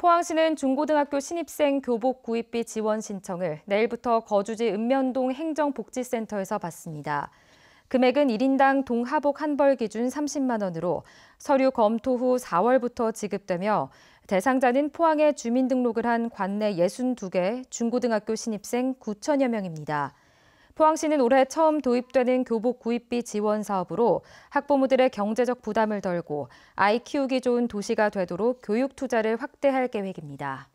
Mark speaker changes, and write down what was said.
Speaker 1: 포항시는 중고등학교 신입생 교복 구입비 지원 신청을 내일부터 거주지 읍면동 행정복지센터에서 받습니다. 금액은 1인당 동하복 한벌 기준 30만 원으로 서류 검토 후 4월부터 지급되며 대상자는 포항에 주민등록을 한 관내 62개 중고등학교 신입생 9천여 명입니다. 포항시는 올해 처음 도입되는 교복 구입비 지원 사업으로 학부모들의 경제적 부담을 덜고 아이 키우기 좋은 도시가 되도록 교육 투자를 확대할 계획입니다.